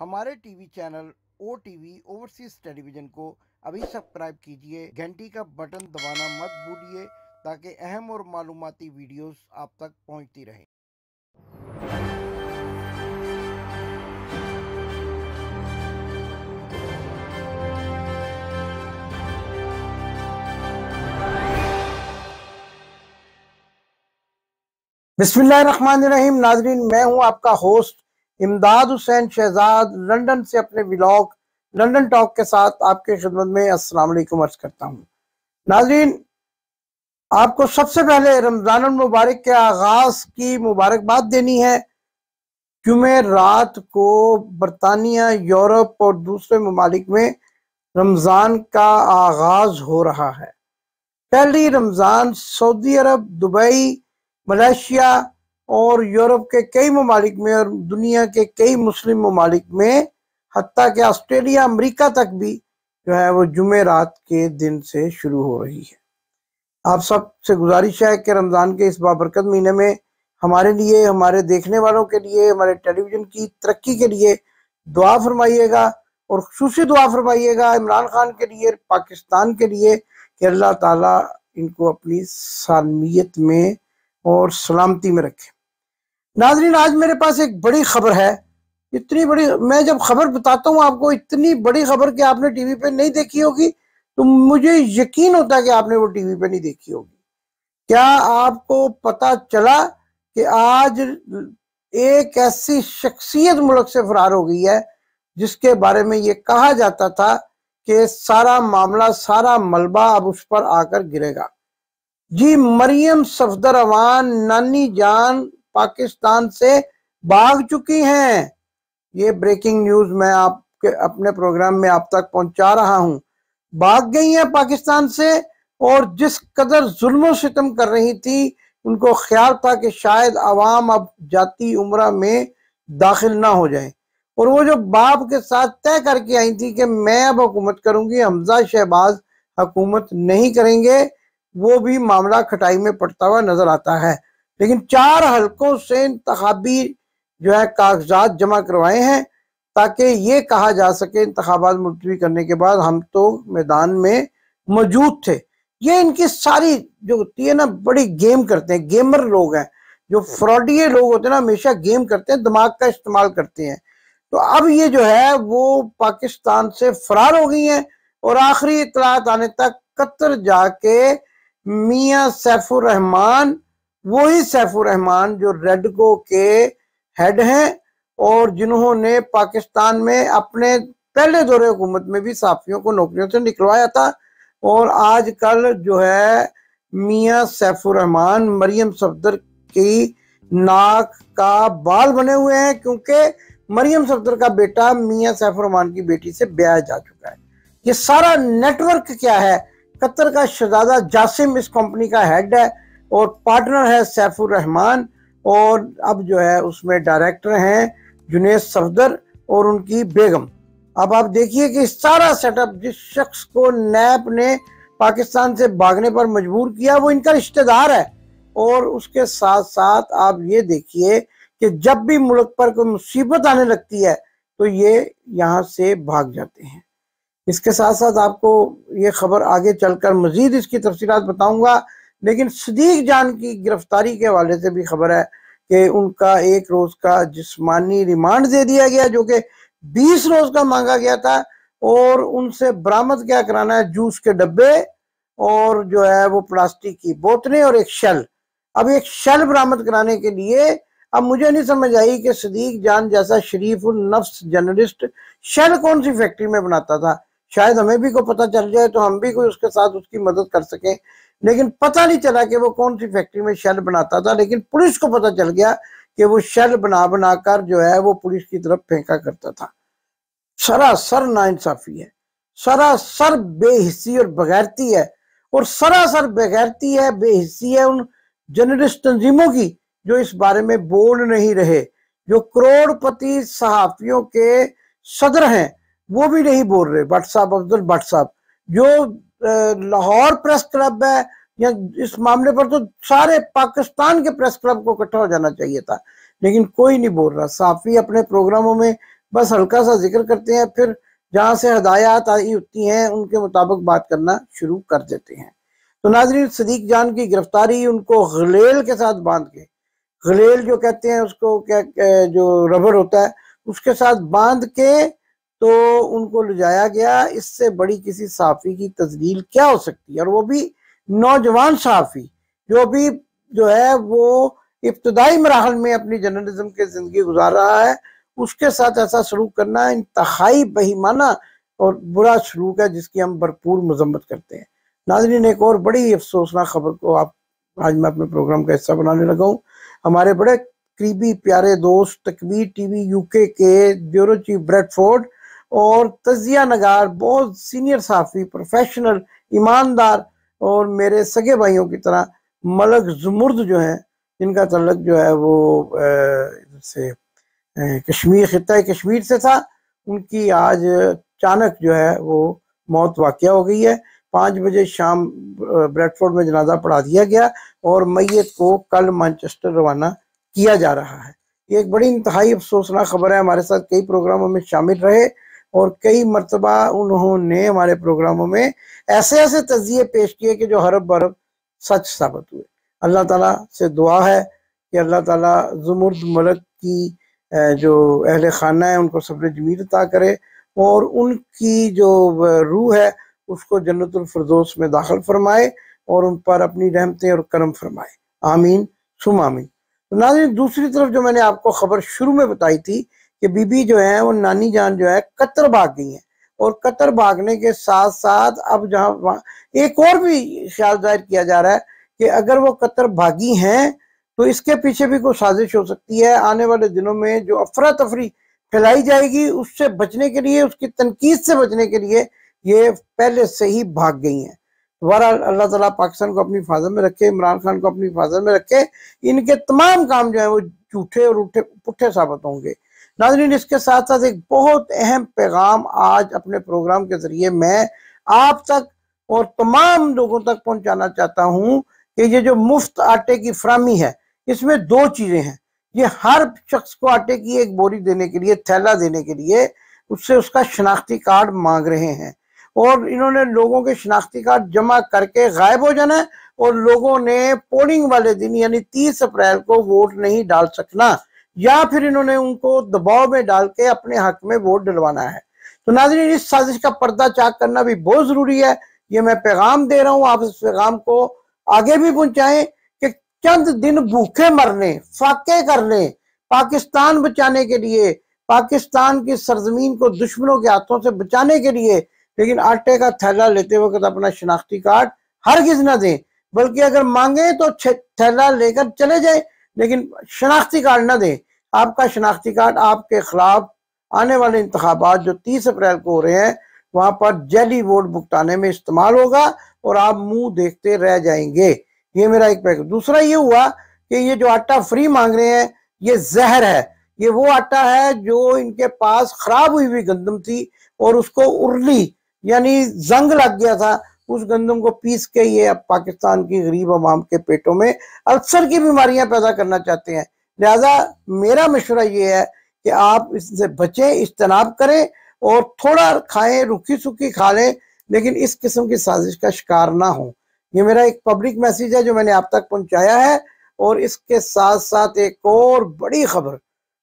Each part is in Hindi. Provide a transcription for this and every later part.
हमारे TV channel O TV overseas television को अभी सब्सक्राइब कीजिए घंटी का बटन दबाना मत भूलिए ताकि अहम और मालूमती वीडियोस आप तक पहुंचती रहें बिस्मिल्लाह रहीम नाजरीन मैं हूं आपका होस्ट इमदाद हुसैन शहजाद लंदन से अपने ब्लॉग लंदन टॉक के साथ आपके खिदमत में अस्सलाम वालेकुम अर्ज करता हूँ नाजरीन आपको सबसे पहले रमज़ान मुबारक के आगाज़ की मुबारकबाद देनी है जुमे रात को बरतानिया यूरोप और दूसरे ममालिक में रमज़ान का आगाज़ हो रहा है पहली Ramzan Saudi Arab Dubai Malaysia और यूरोप के कई ममालिक में और दुनिया के कई मुस्लिम ममालिक में हती कि ऑस्ट्रेलिया अमरीका तक भी जो है वो जुमे रात के दिन से शुरू हो रही है आप सब से गुजारिश है कि रमज़ान के इस बाबरकत महीने में हमारे लिए हमारे देखने वालों के लिए हमारे टेलीविज़न की तरक्की के लिए दुआ फरमाइएगा और खूशी दुआ फरमाइएगा इमरान खान के लिए पाकिस्तान के लिए कि अल्लाह ताला इनको अपनी सालमियत में और सलामती में रखें नाजरीन आज मेरे पास एक बड़ी खबर है इतनी बड़ी मैं जब खबर बताता हूँ आपको इतनी बड़ी खबर कि आपने टीवी पे नहीं देखी होगी तो मुझे यकीन होता है कि आपने वो टीवी पे नहीं देखी होगी क्या आपको पता चला कि आज एक ऐसी शख्सियत मुल्क से फरार हो गई है जिसके बारे में ये कहा जाता था कि सारा मामला सारा मलबा अब उस पर आकर गिरेगा जी मरियम सफदर अवान नानी जान पाकिस्तान से भाग चुकी हैं ये ब्रेकिंग न्यूज मैं आपके अपने प्रोग्राम में आप तक पहुंचा रहा हूं भाग गई हैं पाकिस्तान से और जिस कदर जुल्म सितम कर रही थी उनको ख्याल था कि शायद आवाम अब जाती उम्र में दाखिल ना हो जाए और वो जो बाप के साथ तय करके आई थी कि मैं अब हुकूमत करूंगी हमजा शहबाज हकूमत नहीं करेंगे वो भी मामला खटाई में पड़ता हुआ नजर आता है लेकिन चार हल्कों से इंतबी जो है कागजात जमा करवाए हैं ताकि ये कहा जा सके इंतबात मुलतवी करने के बाद हम तो मैदान में मौजूद थे ये इनकी सारी जो होती है ना बड़ी गेम करते हैं गेमर लोग हैं जो फ्रॉडिये लोग होते हैं ना हमेशा गेम करते हैं दिमाग का इस्तेमाल करते हैं तो अब ये जो है वो पाकिस्तान से फरार हो गई हैं और आखिरी इतलात आने तक कतर जाके मियाँ सैफुर रहमान वही सैफुर रहमान जो रेडको के हेड हैं और जिन्होंने पाकिस्तान में अपने पहले दौरे हुकूमत में भी साफियों को नौकरियों से निकलवाया था और आज कल जो है मियाँ सैफुर रहमान मरियम सफदर की नाक का बाल बने हुए हैं क्योंकि मरियम सफदर का बेटा मियाँ सैफुर रहमान की बेटी से ब्याह जा चुका है ये सारा नेटवर्क क्या है कतर का शहजादा जासिम इस कंपनी का हेड है और पार्टनर है सैफुर रहमान और अब जो है उसमें डायरेक्टर हैं जुनेस सफदर और उनकी बेगम अब आप देखिए कि सारा सेटअप जिस शख्स को नैप ने पाकिस्तान से भागने पर मजबूर किया वो इनका रिश्तेदार है और उसके साथ साथ आप ये देखिए कि जब भी मुल्क पर कोई मुसीबत आने लगती है तो ये यहाँ से भाग जाते हैं इसके साथ साथ आपको ये खबर आगे चलकर मजीद इसकी तफसीत बताऊंगा लेकिन सदीक जान की गिरफ्तारी के हवाले से भी खबर है कि उनका एक रोज का जिस्मानी रिमांड दे दिया गया जो कि बीस रोज का मांगा गया था और उनसे बरामद क्या कराना है जूस के डब्बे और जो है वो प्लास्टिक की बोतलें और एक शल अब एक शल बरामद कराने के लिए अब मुझे नहीं समझ आई कि सदीक जान जैसा शरीफ नफ्स जर्नलिस्ट शल कौन सी फैक्ट्री में बनाता था शायद हमें भी को पता चल जाए तो हम भी कोई उसके साथ उसकी मदद कर सकें लेकिन पता नहीं चला कि वो कौन सी फैक्ट्री में शेल बनाता था लेकिन पुलिस को पता चल गया कि वो शेल बना बनाकर जो है वो पुलिस की तरफ फेंका करता था सरासर नाइंसाफी है सरासर बेहिस्सी और बगैरती है और सरासर बगैरती है बेहिस्सी है उन जर्नलिस्ट तंजीमों की जो इस बारे में बोल नहीं रहे जो करोड़पति सहाफियों के सदर हैं वो भी नहीं बोल रहे भट्ट साहब अब्दुल भट्ट साहब जो लाहौर प्रेस क्लब है या इस मामले पर तो सारे पाकिस्तान के प्रेस क्लब को इकट्ठा हो जाना चाहिए था लेकिन कोई नहीं बोल रहा साफी अपने प्रोग्रामों में बस हल्का सा जिक्र करते हैं फिर जहाँ से हदायत आई होती हैं उनके मुताबिक बात करना शुरू कर देते हैं तो नाजरीन सदीक जान की गिरफ्तारी उनको गलेल के साथ बांध के गलेल जो कहते हैं उसको क्या जो रबर होता है उसके साथ बांध के तो उनको ले जाया गया इससे बड़ी किसी साफ़ी की तस्वीर क्या हो सकती है और वो भी नौजवान साफ़ी जो भी जो है वो इब्तदाई मराहल में अपनी जर्नलिज्म की ज़िंदगी गुजार रहा है उसके साथ ऐसा सलूक करना इंतहाई बहिमाना और बुरा सलूक है जिसकी हम भरपूर मजम्मत करते हैं नाजरीन एक और बड़ी अफसोसनाक खबर को आप आज मैं अपने प्रोग्राम का हिस्सा बनाने लगा हूँ हमारे बड़े करीबी प्यारे दोस्त तकबीर टीवी यूके के ब्यूरो चीफ ब्रेडफोर्ड और तजिया नगार बहुत सीनियर साफ़ी प्रोफेशनल ईमानदार और मेरे सगे भाइयों की तरह मलक जुमर्द जो है जिनका तलक जो है वो से कश्मीर ख़त्े कश्मीर से था उनकी आज अचानक जो है वो मौत वाक़ हो गई है पाँच बजे शाम ब्रेडफोर्ड में जनाजा पढ़ा दिया गया और मैत को कल मानचेस्टर रवाना किया जा रहा है ये एक बड़ी इंतहाई अफसोसनाक खबर है हमारे साथ कई प्रोग्रामों में शामिल रहे और कई मरतबा उन्होंने हमारे प्रोग्रामों में ऐसे ऐसे तजिए पेश किए कि जो हरब बरब सच साबित हुए अल्लाह ताला से दुआ है कि अल्लाह ताला जुमर्द मलक की जो अहल खाना है उनको सब्र जमीर अता करे और उनकी जो रूह है उसको जन्नतफरदोस में दाखिल फरमाए और उन पर अपनी रहमतें और करम फरमाए आमीन सुम आमीन तो नाजन दूसरी तरफ जो मैंने आपको खबर शुरू में बताई थी कि बीबी जो है वो नानी जान जो है कतर भाग गई है और कतर भागने के साथ साथ अब जहाँ एक और भी ख्याल जाहिर किया जा रहा है कि अगर वो कतर भागी हैं तो इसके पीछे भी कोई साजिश हो सकती है आने वाले दिनों में जो अफरा तफरी फैलाई जाएगी उससे बचने के लिए उसकी तनकीद से बचने के लिए ये पहले से ही भाग गई हैं दोबारा अल्लाह ताला पाकिस्तान को अपनी हिफाजत में रखे इमरान खान को अपनी हिफाजत में रखे इनके तमाम काम जो है वो झूठे और उठे पुठे साबित होंगे नाजरीन इसके साथ साथ एक बहुत अहम पैगाम आज अपने प्रोग्राम के ज़रिए मैं आप तक और तमाम लोगों तक पहुंचाना चाहता हूं कि ये जो मुफ्त आटे की फ्रामी है इसमें दो चीज़ें हैं ये हर शख्स को आटे की एक बोरी देने के लिए थैला देने के लिए उससे उसका शनाख्ती कार्ड मांग रहे हैं और इन्होंने लोगों के शनाख्ती कार्ड जमा करके गायब हो जाना है और लोगों ने पोलिंग वाले दिन यानी तीस अप्रैल को वोट नहीं डाल सकना या फिर इन्होंने उनको दबाव में डाल के अपने हक में वोट डलवाना है तो नाजरीन इस साजिश का पर्दा चाक करना भी बहुत जरूरी है ये मैं पैगाम दे रहा हूँ आप इस पैगाम को आगे भी पहुंचाएं कि चंद दिन भूखे मरने फाके करने पाकिस्तान बचाने के लिए पाकिस्तान की सरजमीन को दुश्मनों के हाथों से बचाने के लिए लेकिन आटे का थैला लेते वक्त अपना शनाख्ती कार्ड हर किस ना दें बल्कि अगर मांगे तो थैला लेकर चले जाए लेकिन शनाख्ती कार्ड ना दें आपका शनाख्ती कार्ड आपके खिलाफ आने वाले इंतबात जो तीस अप्रैल को हो रहे हैं वहां पर जैली वोट भुगताने में इस्तेमाल होगा और आप मुंह देखते रह जाएंगे ये मेरा एक पैकेट दूसरा ये हुआ कि ये जो आटा फ्री मांग रहे हैं ये जहर है ये वो आटा है जो इनके पास खराब हुई हुई गंदम थी और उसको उर्ली यानी जंग लग गया था उस गंदम को पीस के ये अब पाकिस्तान की गरीब आवाम के पेटों में अक्सर की बीमारियां पैदा करना चाहते हैं लिहाजा मेरा मशवरा ये है कि आप इससे बचें इज्तनाब करें और थोड़ा खाएं रूखी सूखी खा लें लेकिन इस किस्म की साजिश का शिकार ना हो ये मेरा एक पब्लिक मैसेज है जो मैंने आप तक पहुंचाया है और इसके साथ साथ एक और बड़ी खबर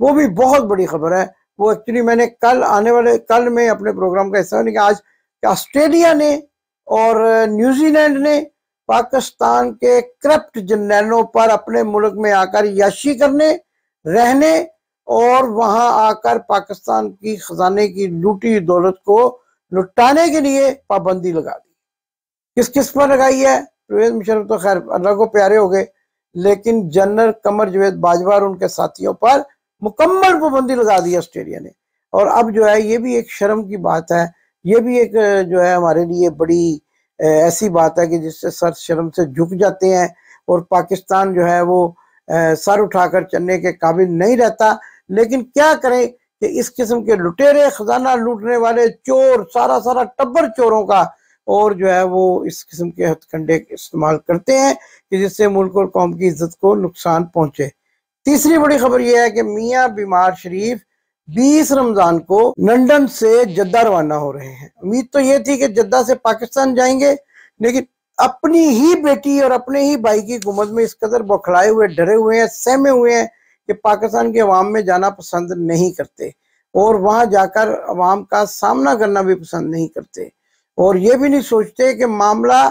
वो भी बहुत बड़ी खबर है वो एक्चुअली मैंने कल आने वाले कल में अपने प्रोग्राम का हिस्सा नहीं आज ऑस्ट्रेलिया ने और न्यूजीलैंड ने पाकिस्तान के करप्ट जर्नैलों पर अपने मुल्क में आकर याशी करने रहने और वहां आकर पाकिस्तान की खजाने की लूटी दौलत को लुटाने के लिए पाबंदी लगा दी किस किस पर लगाई है जवेद मुशरफ तो खैर अल्लाह को प्यारे हो गए लेकिन जनरल कमर जवेद बाजवा और उनके साथियों पर मुकम्मल पाबंदी लगा दी ऑस्ट्रेलिया ने और अब जो है ये भी एक शर्म की बात है ये भी एक जो है हमारे लिए बड़ी ऐसी बात है कि जिससे सर शर्म से झुक जाते हैं और पाकिस्तान जो है वो सर उठाकर चलने के काबिल नहीं रहता लेकिन क्या करें कि इस किस्म के लुटेरे खजाना लूटने वाले चोर सारा सारा टब्बर चोरों का और जो है वो इस किस्म के हथकंडे इस्तेमाल करते हैं कि जिससे मुल्क और कौम की इज्जत को नुकसान पहुंचे तीसरी बड़ी खबर यह है कि मियाँ बीमार शरीफ 20 रमजान को लंदन से जद्दा रवाना हो रहे हैं उम्मीद तो ये थी कि जद्दा से पाकिस्तान जाएंगे लेकिन अपनी ही बेटी और अपने ही भाई की गुमत में इस कदर बौखलाए हुए डरे हुए हैं सहमे हुए हैं कि पाकिस्तान के अवाम में जाना पसंद नहीं करते और वहां जाकर अवाम का सामना करना भी पसंद नहीं करते और ये भी नहीं सोचते कि मामला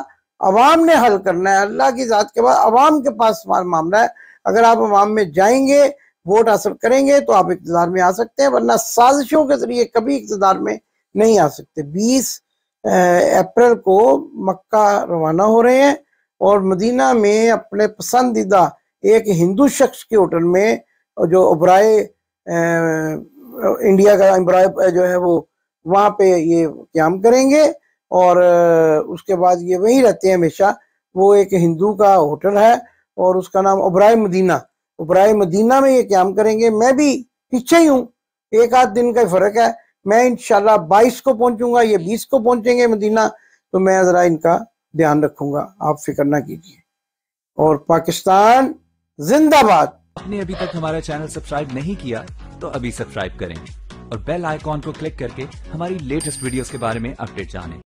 अवाम ने हल करना है अल्लाह की ज़ात के बाद अवाम के पास मामला है अगर आप अवाम में जाएंगे वोट हासिल करेंगे तो आप इकतदार में आ सकते हैं वरना साजिशों के जरिए कभी इकतदार में नहीं आ सकते बीस अप्रैल को मक्का रवाना हो रहे हैं और मदीना में अपने पसंदीदा एक हिंदू शख्स के होटल में जो उबराए इंडिया का उबराए जो है वो वहाँ पे ये क्याम करेंगे और उसके बाद ये वहीं रहते हैं हमेशा वो एक हिंदू का होटल है और उसका नाम उबराए मदीना उपराय मदीना में ये क्याम करेंगे मैं भी पीछे ही हूँ एक आध दिन का फर्क है मैं इनशाला बाईस को पहुंचूंगा ये बीस को पहुंचेंगे मदीना तो मैं जरा इनका ध्यान रखूंगा आप फिक्र ना कीजिए और पाकिस्तान जिंदाबाद आपने अभी तक हमारा चैनल सब्सक्राइब नहीं किया तो अभी सब्सक्राइब करें और बेल आइकॉन को क्लिक करके हमारी लेटेस्ट वीडियोस के बारे में अपडेट जानें